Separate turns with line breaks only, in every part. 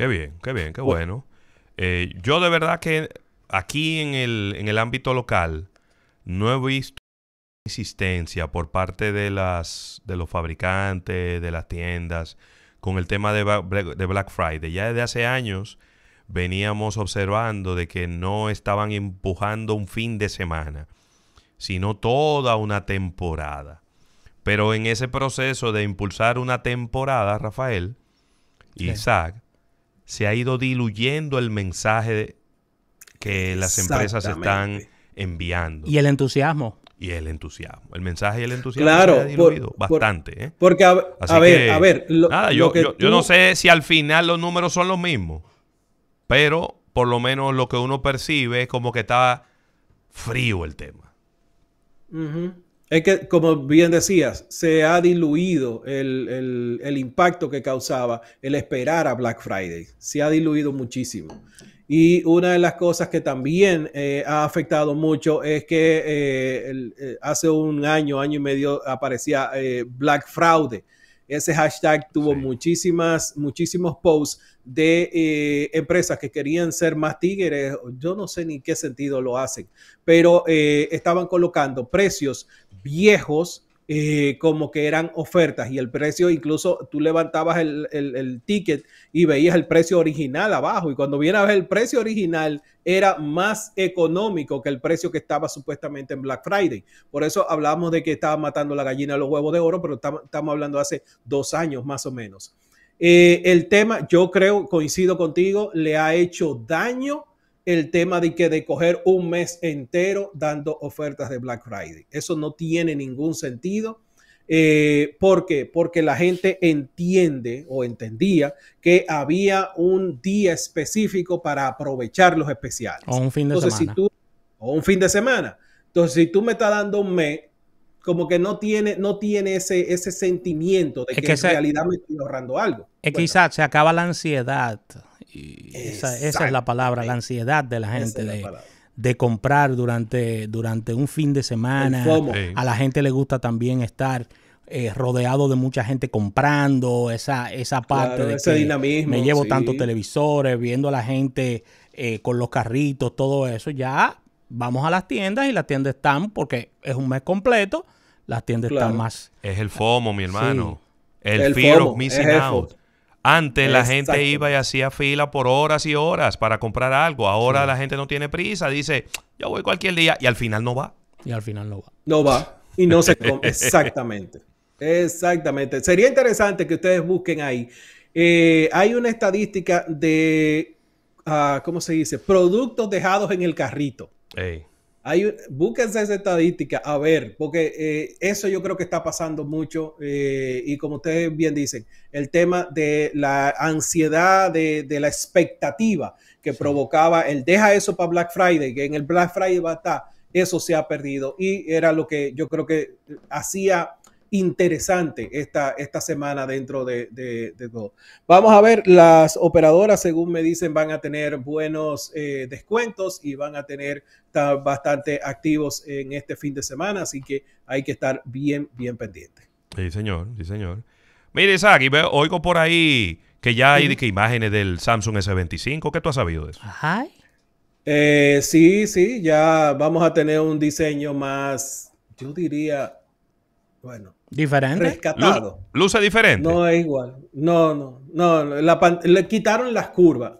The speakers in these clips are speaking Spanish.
Qué bien, qué bien, qué bueno. Eh, yo de verdad que aquí en el, en el ámbito local no he visto insistencia por parte de, las, de los fabricantes, de las tiendas, con el tema de, Black Friday. Ya desde hace años veníamos observando de que no estaban empujando un fin de semana, sino toda una temporada. Pero en ese proceso de impulsar una temporada, Rafael, Isaac, Zach se ha ido diluyendo el mensaje que las empresas están enviando.
Y el entusiasmo.
Y el entusiasmo. El mensaje y el entusiasmo se
han diluido bastante. ¿eh? Porque, a, ver, a ver. yo, yo, no
sé si al final
los números son los mismos, pero por lo menos lo que uno percibe es como que está frío el tema.
Es que, como bien decías, se ha diluido el, impacto que causaba el esperar a Black Friday. Se ha diluido muchísimo. Y una de las cosas que también eh, ha afectado mucho es que eh, eh, hace un año, año y medio, aparecía Black Fraude. Ese hashtag tuvo muchísimas, muchísimos posts de empresas que querían ser más tigres, yo no sé ni qué sentido lo hacen, pero estaban colocando precios viejos eh, como que eran ofertas y el precio, incluso tú levantabas el, ticket y veías el precio original abajo y cuando vienes a ver el precio original era más económico que el precio que estaba supuestamente en Black Friday. Por eso hablamos de que estaba matando la gallina a los huevos de oro, pero estamos, hablando hace dos años más o menos. Eh, el tema, yo creo, coincido contigo, le ha hecho daño el tema de que de coger un mes entero dando ofertas de Black Friday. Eso no tiene ningún sentido. Eh, ¿Por qué? Porque la gente entiende o entendía que había un día específico para aprovechar los especiales. O
un fin de semana.
o un fin de semana. Entonces, si tú me estás dando un mes, como que no tiene, no tiene ese, ese sentimiento de que, en realidad me estoy ahorrando algo. Es
quizás se acaba la ansiedad esa, esa, es la palabra, la ansiedad de la gente. de, comprar durante, durante un fin de semana. A la gente le gusta también estar eh, rodeado de mucha gente comprando, esa, esa parte de que me llevo tantos televisores, viendo a la gente eh, con los carritos, todo eso. Ya vamos a las tiendas y las tiendas están, porque es un mes completo, las tiendas están más.
Es el FOMO, mi hermano. El, fear of missing out. Antes la gente iba y hacía fila por horas y horas para comprar algo. Ahora la gente no tiene prisa, dice, yo voy cualquier día y al final no va.
Y al final no va. No
va.
Y no se come. Exactamente.
Exactamente. Sería interesante que ustedes busquen ahí. Eh, hay una estadística de, ah, ¿cómo se dice? Productos dejados en el carrito. Hay, búsquense esa estadística, a ver, porque eh, eso yo creo que está pasando mucho eh, y como ustedes bien dicen, el tema de la ansiedad, de, la expectativa que provocaba el deja eso para Black Friday, que en el Black Friday va a estar, eso se ha perdido y era lo que yo creo que eh, hacía interesante esta, esta semana dentro de, todo. Vamos a ver, las operadoras, según me dicen, van a tener buenos eh, descuentos y van a tener bastante activos en este fin de semana, así que hay que estar bien, bien pendiente.
Sí, señor, sí, señor. Mire, Isaac, y oigo por ahí que ya hay imágenes del Samsung S25. ¿Qué tú has sabido de eso?
Ajá. Eh, sí, sí, ya vamos a tener un diseño más, yo diría, bueno, ¿Diferente? Rescatado. luce diferente. No es igual. No, no, no. le quitaron las curvas.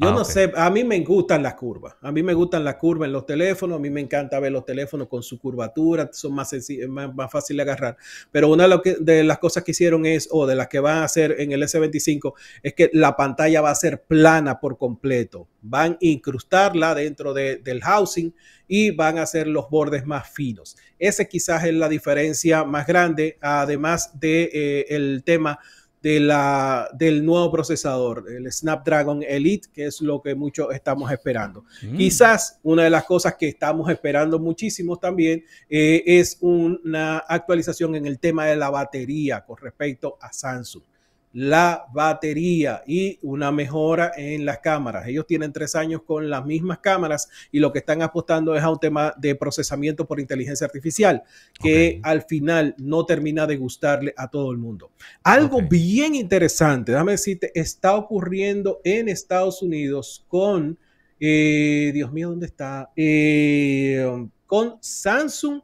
Ah, Yo no sé, a mí me gustan las curvas. A mí me gustan las curvas en los teléfonos. A mí me encanta ver los teléfonos con su curvatura, son más, eh, más, más fácil de agarrar. Pero una de, las cosas que hicieron es, o de las que van a hacer en el S25, es que la pantalla va a ser plana por completo. Van a incrustarla dentro del housing y van a hacer los bordes más finos. Ese quizás es la diferencia más grande, además de, eh, el tema de la, del nuevo procesador, el Snapdragon Elite, que es lo que muchos estamos esperando. Mm. Quizás una de las cosas que estamos esperando muchísimo también eh, es una actualización en el tema de la batería con respecto a Samsung la batería y una mejora en las cámaras. Ellos tienen tres años con las mismas cámaras y lo que están apostando es a un tema de procesamiento por inteligencia artificial que al final no termina de gustarle a todo el mundo. Algo bien interesante, déjame decirte, está ocurriendo en Estados Unidos con, eh, Dios mío, ¿dónde está? Eh, con Samsung,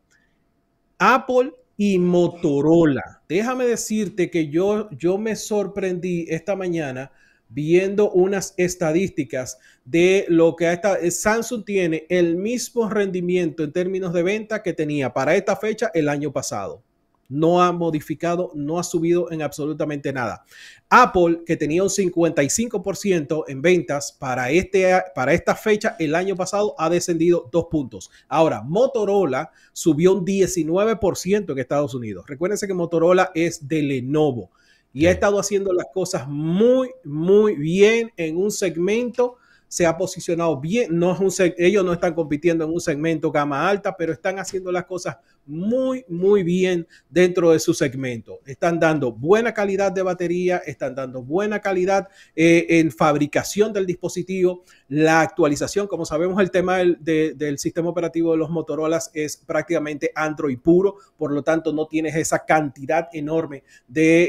Apple y Motorola. Déjame decirte que yo, yo me sorprendí esta mañana viendo unas estadísticas de lo que esta, eh, Samsung tiene el mismo rendimiento en términos de venta que tenía para esta fecha el año pasado no ha modificado, no ha subido en absolutamente nada. Apple, que tenía un 55% en ventas para, este, para esta fecha el año pasado, ha descendido dos puntos. Ahora, Motorola subió un 19% en Estados Unidos. Recuérdense que Motorola es de Lenovo y ha estado haciendo las cosas muy, muy bien en un segmento se ha posicionado bien. No es un, ellos no están compitiendo en un segmento gama alta, pero están haciendo las cosas muy, muy bien dentro de su segmento. Están dando buena calidad de batería, están dando buena calidad eh, en fabricación del dispositivo, la actualización, como sabemos, el tema del, sistema operativo de los Motorolas es prácticamente Android puro, por lo tanto no tienes esa cantidad enorme de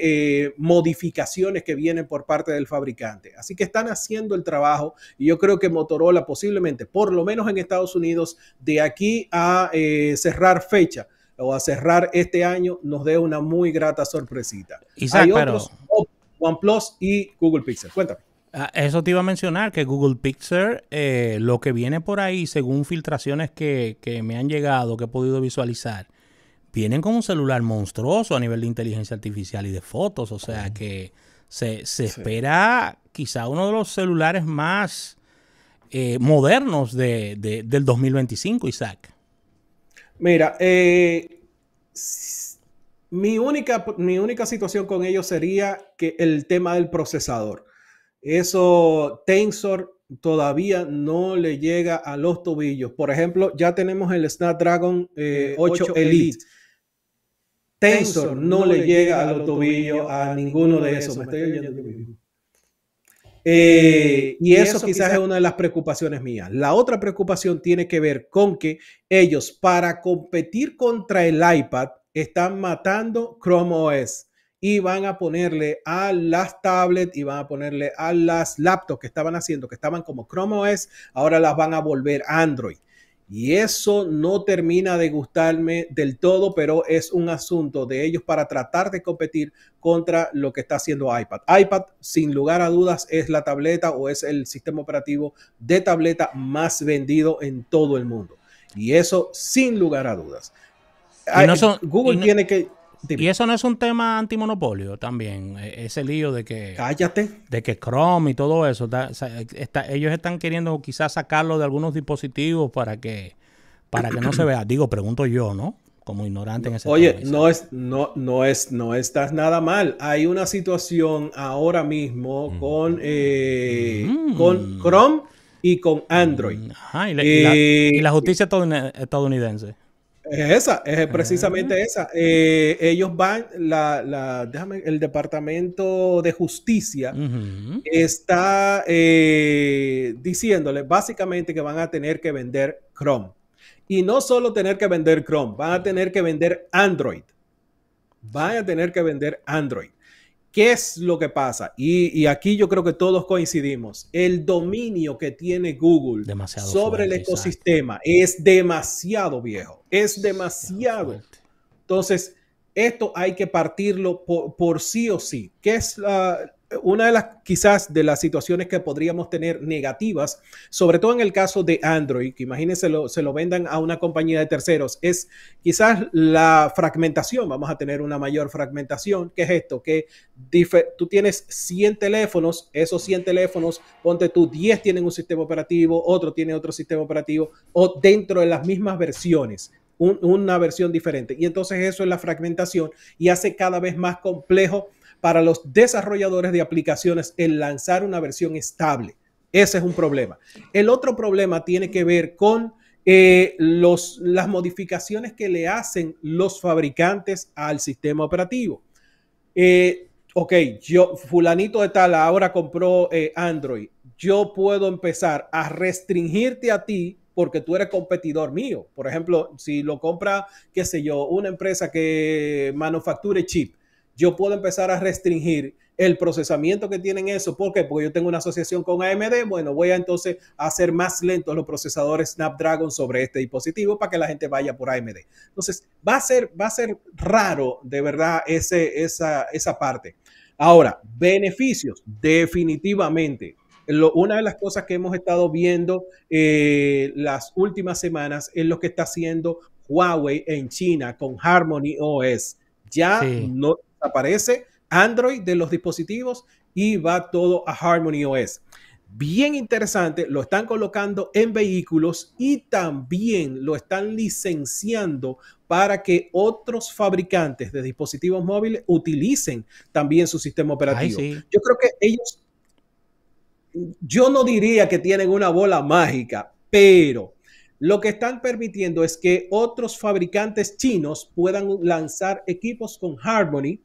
eh, modificaciones que vienen por parte del fabricante. Así que están haciendo el trabajo y yo creo que Motorola posiblemente, por lo menos en Estados Unidos, de aquí a eh, cerrar fecha o a cerrar este año, nos dé una muy grata sorpresita. Hay otros, oh, OnePlus y Google Pixel. Cuéntame.
Ah, eso te iba a mencionar, que Google Pixel, eh, lo que viene por ahí, según filtraciones que, me han llegado, que he podido visualizar, vienen con un celular monstruoso a nivel de inteligencia artificial y de fotos. O sea que se, espera quizá uno de los celulares más eh, modernos de, del 2025,
Isaac? Mira, eh, mi, única, mi única situación con ellos sería que el tema del procesador. Eso, Tensor todavía no le llega a los tobillos. Por ejemplo, ya tenemos el Snapdragon 8, eh, Elite. Tensor, no, le llega, a los tobillos, a ninguno de esos. Eh, y, eso, quizás, es una de las preocupaciones mías. La otra preocupación tiene que ver con que ellos para competir contra el iPad están matando Chrome OS y van a ponerle a las tablets y van a ponerle a las laptops que estaban haciendo, que estaban como Chrome OS, ahora las van a volver Android. Y eso no termina de gustarme del todo, pero es un asunto de ellos para tratar de competir contra lo que está haciendo iPad. iPad, sin lugar a dudas, es la tableta o es el sistema operativo de tableta más vendido en todo el mundo. Y eso, sin lugar a dudas. Google tiene que y
eso no es un tema antimonopolio también, e, ese lío de que... Cállate. De que Chrome y todo eso, está, ellos están queriendo quizás sacarlo de algunos dispositivos para que, para que no se vea. Digo, pregunto yo, ¿no? Como ignorante en ese Oye,
no es, no, no es, no estás nada mal. Hay una situación ahora mismo mm. con, eh, mm. con Chrome y con Android. Ajá, y la eh, justicia
estadounidense
esa, es ah. precisamente esa. Eh, ellos van, el Departamento de Justicia está eh, diciéndole básicamente que van a tener que vender Chrome. Y no solo tener que vender Chrome, van a tener que vender Android. Van a tener que vender Android. ¿Qué es lo que pasa? Y, aquí yo creo que todos coincidimos. El dominio que tiene Google sobre el ecosistema es demasiado viejo, es demasiado. Entonces, esto hay que partirlo por, por sí o sí. ¿Qué es la, una de las quizás de las situaciones que podríamos tener negativas, sobre todo en el caso de Android, que imagínense se lo vendan a una compañía de terceros, es quizás la fragmentación, vamos a tener una mayor fragmentación, ¿qué es esto? Que tú tienes 100 teléfonos, esos 100 teléfonos, ponte tú 10 tienen un sistema operativo, otro tiene otro sistema operativo, o dentro de las mismas versiones una versión diferente. Y entonces eso es la fragmentación y hace cada vez más complejo para los desarrolladores de aplicaciones el lanzar una versión estable. Ese es un problema. El otro problema tiene que ver con eh, los, las modificaciones que le hacen los fabricantes al sistema operativo. Eh, ok, yo, fulanito de tal, ahora compró eh, Android. Yo puedo empezar a restringirte a ti porque tú eres competidor mío. Por ejemplo, si lo compra, qué sé yo, una empresa que manufacture chip yo puedo empezar a restringir el procesamiento que tienen eso. ¿Por qué? Porque yo tengo una asociación con AMD. Bueno, voy a entonces hacer más lentos los procesadores Snapdragon sobre este dispositivo para que la gente vaya por AMD. Entonces, va a ser, va a ser raro de verdad ese, esa, esa parte. Ahora, beneficios, definitivamente. una de las cosas que hemos estado viendo eh, las últimas semanas es lo que está haciendo Huawei en China con Harmony OS. Ya no, Aparece Android de los dispositivos y va todo a Harmony OS. Bien interesante, lo están colocando en vehículos y también lo están licenciando para que otros fabricantes de dispositivos móviles utilicen también su sistema operativo. Yo creo que ellos, yo no diría que tienen una bola mágica, pero lo que están permitiendo es que otros fabricantes chinos puedan lanzar equipos con Harmony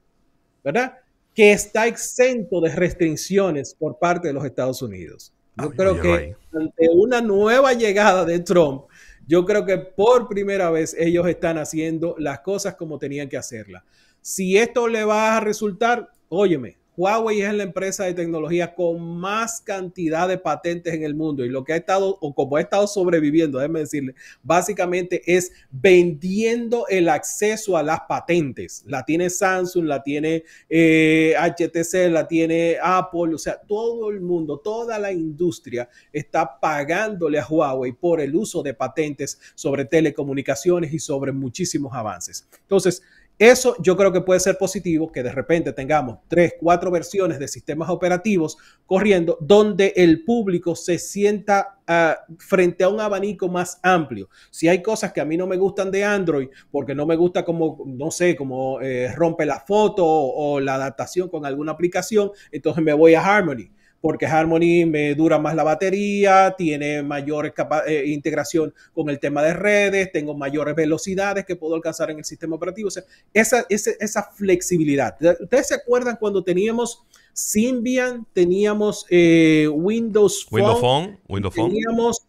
¿verdad? Que está exento de restricciones por parte de los Estados Unidos. Yo creo que ante una nueva llegada de Trump, yo creo que por primera vez ellos están haciendo las cosas como tenían que hacerlas. Si esto le va a resultar, óyeme, Huawei es la empresa de tecnología con más cantidad de patentes en el mundo y lo que ha estado o como ha estado sobreviviendo, déjenme decirle, básicamente es vendiendo el acceso a las patentes. La tiene Samsung, la tiene HTC, eh, la tiene Apple, o sea, todo el mundo, toda la industria está pagándole a Huawei por el uso de patentes sobre telecomunicaciones y sobre muchísimos avances. Entonces, eso yo creo que puede ser positivo, que de repente tengamos tres, cuatro versiones de sistemas operativos corriendo donde el público se sienta ah, frente a un abanico más amplio. Si hay cosas que a mí no me gustan de Android, porque no me gusta como, no sé, como eh, rompe la foto o, la adaptación con alguna aplicación, entonces me voy a Harmony porque Harmony me dura más la batería, tiene mayor eh, integración con el tema de redes, tengo mayores velocidades que puedo alcanzar en el sistema operativo. O sea, esa, esa flexibilidad. ¿Ustedes se acuerdan cuando teníamos Symbian, teníamos eh, Windows, Windows Phone, teníamos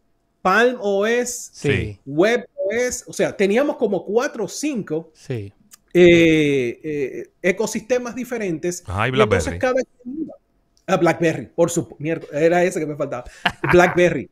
Palm OS, Web OS, o sea, teníamos como cuatro o cinco eh, ecosistemas diferentes. Ah, Blackberry, por supuesto. Era ese que me faltaba. Blackberry.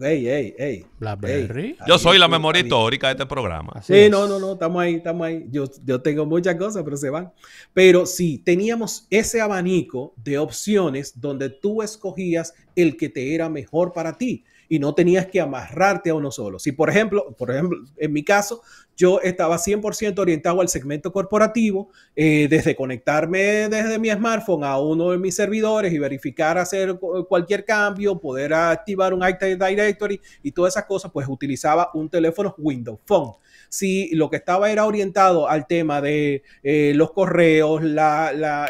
hey, hey, hey. Blackberry. yo soy la memoria
histórica de este programa. sí, no,
no, no, estamos ahí, estamos ahí. Yo, yo tengo muchas cosas, pero se van. Pero sí, teníamos ese abanico de opciones donde tú escogías el que te era mejor para ti y no tenías que amarrarte a uno solo. Si, por ejemplo, por ejemplo en mi caso, yo estaba 100% orientado al segmento corporativo, eh, desde conectarme desde mi smartphone a uno de mis servidores y verificar hacer cualquier cambio, poder activar un Active Directory y todas esas cosas, pues utilizaba un teléfono Windows Phone si lo que estaba era orientado al tema de eh, los correos, la,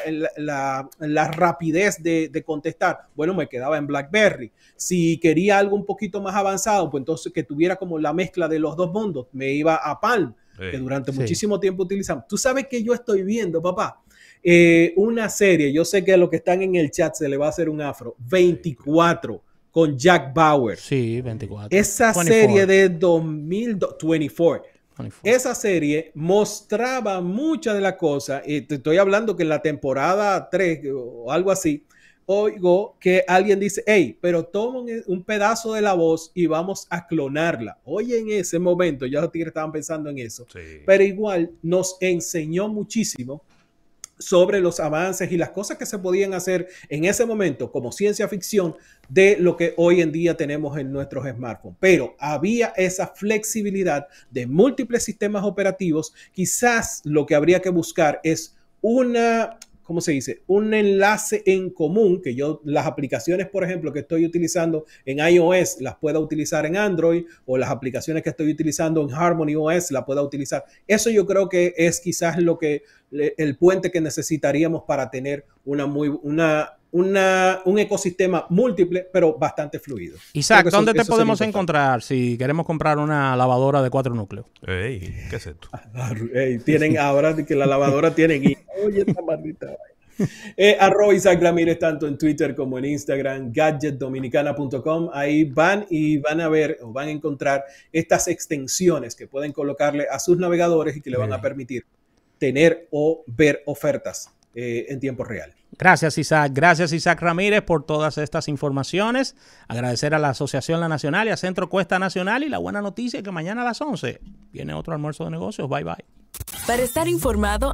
rapidez de, contestar, bueno, me quedaba en BlackBerry. Si quería algo un poquito más avanzado, pues entonces que tuviera como la mezcla de los dos mundos, me iba a Palm, que durante muchísimo tiempo utilizamos. Tú sabes que yo estoy viendo, papá. Eh, una serie, yo sé que a los que están en el chat se le va a hacer un afro, 24 con Jack Bauer. Sí, 24. Esa serie de 2024 esa serie mostraba mucha de la cosa y te estoy hablando que en la temporada 3 o algo así, oigo que alguien dice, hey, pero tomen un pedazo de la voz y vamos a clonarla. Oye, en ese momento ya los tigres estaban pensando en eso, pero igual nos enseñó muchísimo sobre los avances y las cosas que se podían hacer en ese momento como ciencia ficción de lo que hoy en día tenemos en nuestros smartphones. Pero había esa flexibilidad de múltiples sistemas operativos. Quizás lo que habría que buscar es una ¿cómo se dice? Un enlace en común que yo, las aplicaciones, por ejemplo, que estoy utilizando en iOS, las pueda utilizar en Android o las aplicaciones que estoy utilizando en Harmony OS, la pueda utilizar. Eso yo creo que es quizás lo que, el puente que necesitaríamos para tener una muy, una un ecosistema múltiple, pero bastante fluido. Isaac, ¿dónde te podemos
encontrar si queremos comprar una lavadora de cuatro núcleos?
Ey, ¿qué es esto? tienen ahora que la lavadora tienen. Oye, esta eh, Isaac Ramírez tanto en Twitter como en Instagram, gadgetdominicana.com. Ahí van y van a ver o van a encontrar estas extensiones que pueden colocarle a sus navegadores y que le van a permitir tener o ver ofertas eh, en tiempo real.
Gracias Isaac, gracias Isaac Ramírez por todas estas informaciones. Agradecer a la Asociación La Nacional y a Centro Cuesta Nacional y la buena noticia es que mañana a las 11 viene otro almuerzo de negocios. Bye bye. Para estar informado